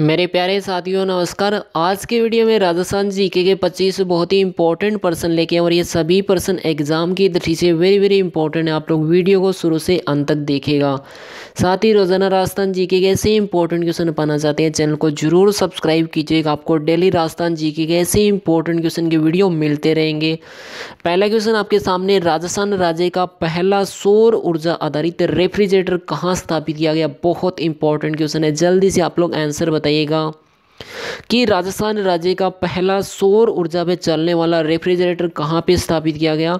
मेरे प्यारे साथियों नमस्कार आज के वीडियो में राजस्थान जीके के 25 बहुत ही इंपॉर्टेंट पर्सन लेके और ये सभी पर्सन एग्जाम की दृष्टि से वेरी वेरी इंपॉर्टेंट है आप लोग वीडियो को शुरू से अंत तक देखेगा साथ ही रोजाना राजस्थान जीके के ऐसे इंपॉर्टेंट क्वेश्चन पाना चाहते हैं चैनल को जरूर सब्सक्राइब कीजिएगा आपको डेली राजस्थान जी के ऐसे इंपॉर्टेंट क्वेश्चन के वीडियो मिलते रहेंगे पहला क्वेश्चन आपके सामने राजस्थान राज्य का पहला सौर ऊर्जा आधारित रेफ्रिजरेटर कहाँ स्थापित किया गया बहुत इंपॉर्टेंट क्वेश्चन है जल्दी से आप लोग आंसर बताइएगा कि राजस्थान राज्य का पहला सौर ऊर्जा पे चलने वाला रेफ्रिजरेटर कहाँ पे स्थापित किया गया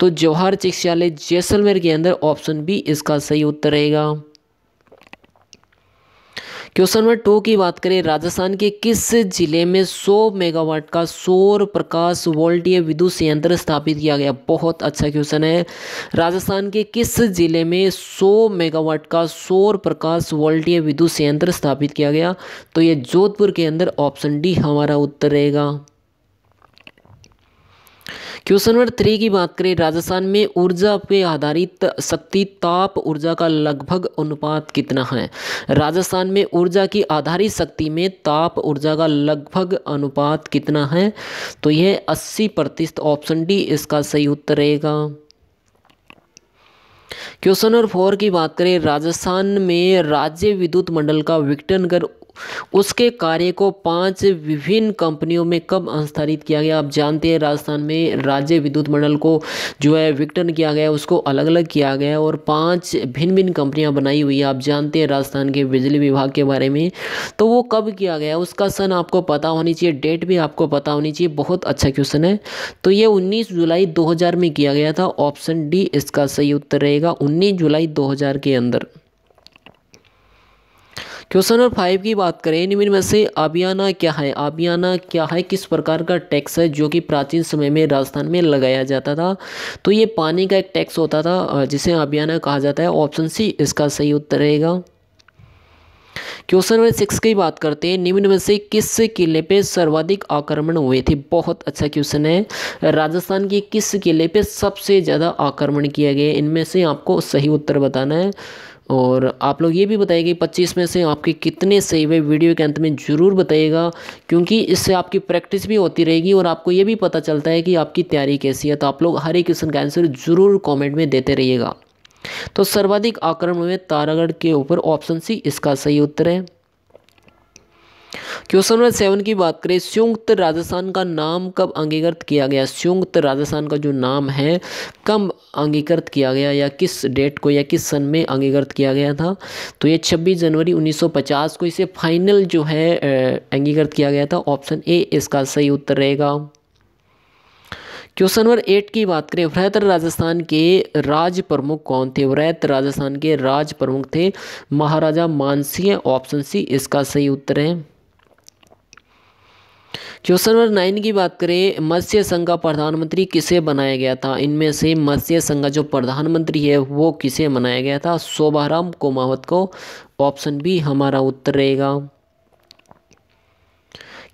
तो जवाहर चिकित्सालय जैसलमेर के अंदर ऑप्शन बी इसका सही उत्तर रहेगा क्वेश्चन नंबर टू की बात करें राजस्थान के किस जिले में 100 मेगावाट का सौर प्रकाश वोल्टीय विद्युत संयंत्र स्थापित किया गया बहुत अच्छा क्वेश्चन है राजस्थान के किस जिले में 100 मेगावाट का सौर प्रकाश वोल्टीय विद्युत संयंत्र स्थापित किया गया तो ये जोधपुर के अंदर ऑप्शन डी हमारा उत्तर रहेगा क्वेश्चन नंबर थ्री की बात करें राजस्थान में ऊर्जा पे आधारित शक्ति ताप ऊर्जा का लगभग अनुपात कितना है राजस्थान में ऊर्जा की आधारित शक्ति में ताप ऊर्जा का लगभग अनुपात कितना है तो यह अस्सी प्रतिशत ऑप्शन डी इसका सही उत्तर रहेगा क्वेश्चन नंबर फोर की बात करें राजस्थान में राज्य विद्युत मंडल का विक्टनगर उसके कार्य को पांच विभिन्न कंपनियों में कब हस्तांतरित किया गया आप जानते हैं राजस्थान में राज्य विद्युत मंडल को जो है विघटन किया गया उसको अलग अलग किया गया और पाँच भिन्न भिन्न कंपनियाँ बनाई हुई है आप जानते हैं राजस्थान के बिजली विभाग के बारे में तो वो कब किया गया उसका सन आपको पता होनी चाहिए डेट भी आपको पता होनी चाहिए बहुत अच्छा क्वेश्चन है तो ये उन्नीस जुलाई दो में किया गया था ऑप्शन डी इसका सही उत्तर रहेगा उन्नीस जुलाई दो के अंदर क्वेश्चन नंबर फाइव की बात करें निम्न में से आबियाना क्या है आबियाना क्या है किस प्रकार का टैक्स है जो कि प्राचीन समय में राजस्थान में लगाया जाता था तो ये पानी का एक टैक्स होता था जिसे आबियाना कहा जाता है ऑप्शन सी इसका सही उत्तर रहेगा क्वेश्चन नंबर सिक्स की बात करते हैं निम्न में से किस किले पे सर्वाधिक आक्रमण हुए थे बहुत अच्छा क्वेश्चन है राजस्थान के किस किले पे सबसे ज़्यादा आक्रमण किया गया इनमें से आपको सही उत्तर बताना है और आप लोग ये भी बताइए कि पच्चीस में से आपके कितने सेव है वीडियो के अंत में ज़रूर बताइएगा क्योंकि इससे आपकी प्रैक्टिस भी होती रहेगी और आपको ये भी पता चलता है कि आपकी तैयारी कैसी है तो आप लोग हर एक क्वेश्चन का आंसर ज़रूर कॉमेंट में देते रहिएगा तो सर्वाधिक आक्रमण में तारागढ़ के ऊपर ऑप्शन सी इसका सही उत्तर है क्वेश्चन नंबर सेवन की बात करें संयुक्त राजस्थान का नाम कब अंगीकृत किया गया संयुक्त राजस्थान का जो नाम है कब अंगीकृत किया गया या किस डेट को या किस सन में अंगीकृत किया गया था तो ये 26 जनवरी 1950 को इसे फाइनल जो है अंगीकृत किया गया था ऑप्शन ए इसका सही उत्तर रहेगा क्वेश्चन नंबर एट की बात करें वृहत राजस्थान के राज प्रमुख कौन थे वृहत राजस्थान के राज प्रमुख थे महाराजा मानसिंह ऑप्शन सी इसका सही उत्तर है क्वेश्चन नंबर नाइन की बात करें मत्स्य संघ का प्रधानमंत्री किसे बनाया गया था इनमें से मत्स्य संघ का जो प्रधानमंत्री है वो किसे बनाया गया था शोभाराम कोमावत को ऑप्शन बी हमारा उत्तर रहेगा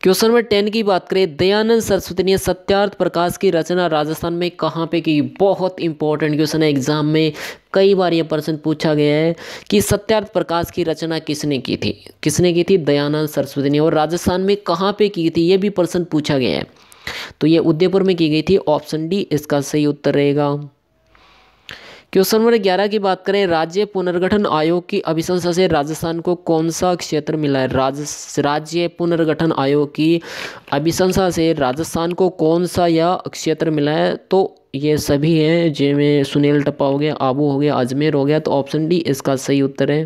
क्वेश्चन नंबर टेन की बात करें दयानंद सरस्वती ने सत्यार्थ प्रकाश की रचना राजस्थान में कहाँ पे की बहुत इंपॉर्टेंट क्वेश्चन है एग्जाम में कई बार ये प्रश्न पूछा गया है कि सत्यार्थ प्रकाश की रचना किसने की थी किसने की थी दयानंद सरस्वती ने और राजस्थान में कहाँ पे की थी ये भी प्रश्न पूछा गया है तो ये उदयपुर में की गई थी ऑप्शन डी इसका सही उत्तर रहेगा क्वेश्चन नंबर ग्यारह की बात करें राज्य पुनर्गठन आयोग की अभिशंसा से राजस्थान को कौन सा क्षेत्र मिला है राज राज्य पुनर्गठन आयोग की अभिशंसा से राजस्थान को कौन सा यह क्षेत्र मिला है तो ये सभी हैं जिनमें सुनील टप्पा हो गया आबू हो गया अजमेर हो गया तो ऑप्शन डी इसका सही उत्तर है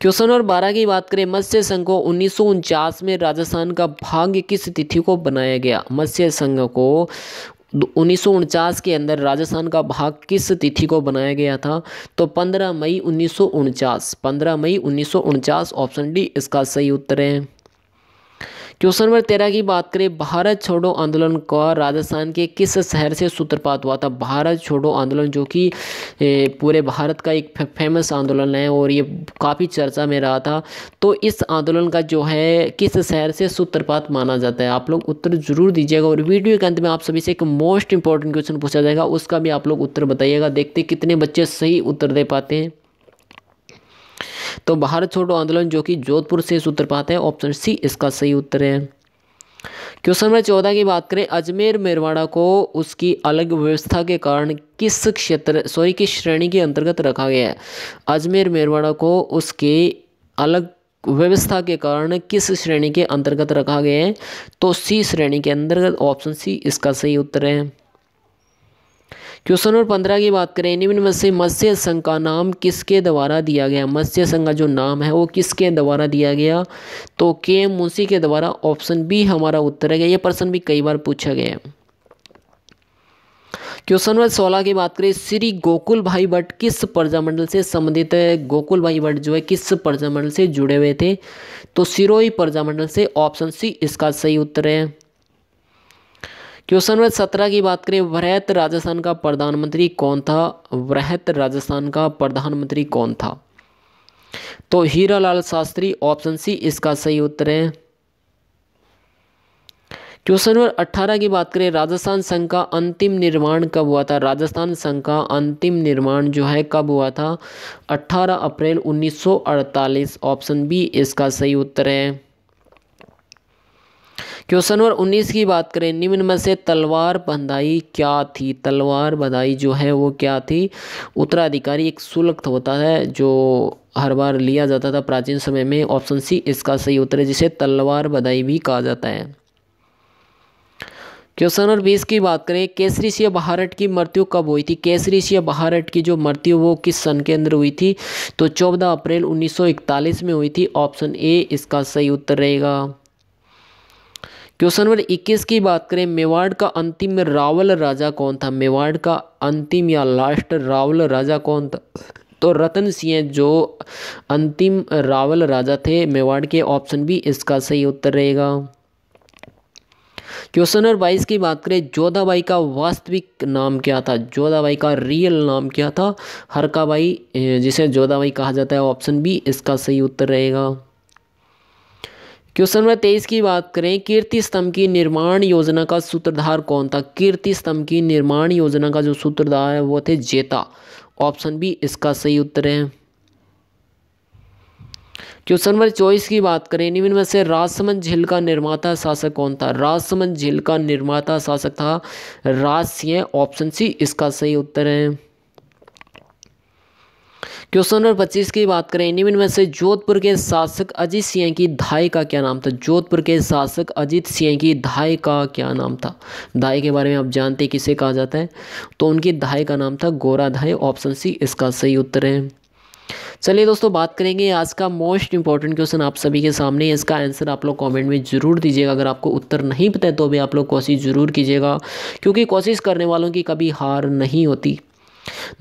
क्वेश्चन नंबर बारह की बात करें मत्स्य संघ को उन्नीस में राजस्थान का भाग्य किस तिथि को बनाया गया मत्स्य संघ को उन्नीस के अंदर राजस्थान का भाग किस तिथि को बनाया गया था तो 15 मई उन्नीस 15 मई उन्नीस ऑप्शन डी इसका सही उत्तर है क्वेश्चन नंबर तेरह की बात करें भारत छोड़ो आंदोलन का राजस्थान के किस शहर से सूत्रपात हुआ था भारत छोड़ो आंदोलन जो कि पूरे भारत का एक फेमस आंदोलन है और ये काफ़ी चर्चा में रहा था तो इस आंदोलन का जो है किस शहर से सूत्रपात माना जाता है आप लोग उत्तर जरूर दीजिएगा और वीडियो के अंत में आप सभी से एक मोस्ट इंपॉर्टेंट क्वेश्चन पूछा जाएगा उसका भी आप लोग उत्तर बताइएगा देखते कितने बच्चे सही उत्तर दे पाते हैं तो भारत छोड़ो आंदोलन जो कि जोधपुर से पाते हैं ऑप्शन सी इसका सही उत्तर है क्वेश्चन नंबर चौदह की बात करें अजमेर मेरवाड़ा को उसकी अलग व्यवस्था के कारण किस क्षेत्र सॉरी किस श्रेणी के अंतर्गत रखा गया है अजमेर मेरवाड़ा को उसके अलग व्यवस्था के कारण किस श्रेणी के अंतर्गत रखा गया है तो सी श्रेणी के अंतर्गत ऑप्शन सी इसका सही उत्तर है क्वेश्चन नंबर पंद्रह की बात करें निम्न में से मत्स्य संघ का नाम किसके द्वारा दिया गया मत्स्य संघ का जो नाम है वो किसके द्वारा दिया गया तो के एम मुंशी के द्वारा ऑप्शन बी हमारा उत्तर है ये प्रश्न भी कई बार पूछा गया है क्वेश्चन नंबर सोलह की बात करें श्री गोकुल भाई भट्ट किस प्रजामंडल से संबंधित है गोकुल भाई भट्ट जो है किस प्रजामंडल से जुड़े हुए थे तो सिरोही प्रजामंडल से ऑप्शन सी इसका सही उत्तर है क्वेश्चन नंबर सत्रह की बात करें वृहत राजस्थान का प्रधानमंत्री कौन था वृहत राजस्थान का प्रधानमंत्री कौन था तो हीरालाल शास्त्री ऑप्शन सी इसका सही उत्तर है क्वेश्चन नंबर अट्ठारह की बात करें राजस्थान संघ का अंतिम निर्माण कब हुआ था राजस्थान संघ का अंतिम निर्माण जो है कब हुआ था अट्ठारह अप्रैल उन्नीस ऑप्शन बी इसका सही उत्तर है क्वेश्चन नंबर उन्नीस की बात करें निम्न में से तलवार बंधाई क्या थी तलवार बंधाई जो है वो क्या थी उत्तराधिकारी एक शुल्क होता है जो हर बार लिया जाता था प्राचीन समय में ऑप्शन सी इसका सही उत्तर है जिसे तलवार बधाई भी कहा जाता है क्वेश्चन नंबर बीस की बात करें केसरी सिया बहारट की मृत्यु कब हुई थी केसरी सिया बहारट की जो मृत्यु वो किस सन के अंदर हुई थी तो चौदह अप्रैल 1941 में हुई थी ऑप्शन ए इसका सही उत्तर रहेगा क्वेश्चन नंबर 21 की बात करें मेवाड़ का अंतिम रावल राजा कौन था मेवाड़ का अंतिम या लास्ट रावल राजा कौन था तो रतन सिंह जो अंतिम रावल राजा थे मेवाड़ के ऑप्शन भी इसका सही उत्तर रहेगा क्वेश्चन नंबर बाईस की बात करें जोधाबाई का वास्तविक नाम क्या था जोधाबाई का रियल नाम क्या था हरकाबाई जिसे जोधाबाई कहा जाता है ऑप्शन बी इसका सही उत्तर रहेगा क्वेश्चन नंबर तेईस की बात करें कीर्ति स्तंभ की निर्माण योजना का सूत्रधार कौन था कीर्ति स्तंभ की निर्माण योजना का जो सूत्रधार है वो थे जेता ऑप्शन बी इसका सही उत्तर है क्वेश्चन नंबर चौबीस की बात करें निम्न में से राजसमंद झील का निर्माता शासक कौन था राजसमंद झील का निर्माता शासक था राज सिंह ऑप्शन सी इसका सही उत्तर है क्वेश्चन नंबर पच्चीस की बात करें इनमें में से जोधपुर के शासक अजीत सिंह की धाई का क्या नाम था जोधपुर के शासक अजीत सिंह की धाई का क्या नाम था धाई के बारे में आप जानते किसे कहा जाता है तो उनकी धाई का नाम था गोरा धाई ऑप्शन सी इसका सही उत्तर है चलिए दोस्तों बात करेंगे आज का मोस्ट इंपॉर्टेंट क्वेश्चन आप सभी के सामने इसका आंसर आप लोग कमेंट में ज़रूर दीजिएगा अगर आपको उत्तर नहीं पता है तो भी आप लोग कोशिश ज़रूर कीजिएगा क्योंकि कोशिश करने वालों की कभी हार नहीं होती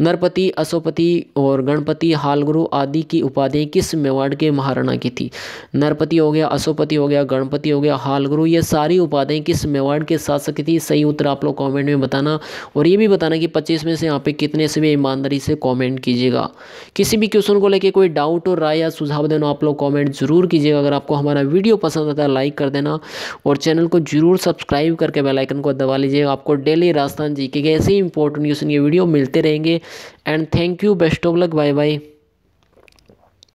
नरपति अशोपति और गणपति हालगुरु आदि की उपाधियाँ किस मेवाड़ के महाराणा की थी नरपति हो गया अशोपति हो गया गणपति हो गया हालगुरु ये सारी उपाधियाँ किस मेवाड़ के शासक की थी सही उत्तर आप लोग कॉमेंट में बताना और ये भी बताना कि 25 में से यहाँ पे कितने से भी ईमानदारी से कॉमेंट कीजिएगा किसी भी क्वेश्चन को लेकर कोई डाउट और राय या सुझाव देना आप लोग कॉमेंट जरूर कीजिएगा अगर आपको हमारा वीडियो पसंद आता है लाइक कर देना और चैनल को जरूर सब्सक्राइब करके बेलाइकन को दबा लीजिएगा आपको डेली राजस्थान जी के ऐसे ही इंपॉर्टेंट क्वेश्चन ये वीडियो मिलते रहे रहेंगे and thank you best of luck bye bye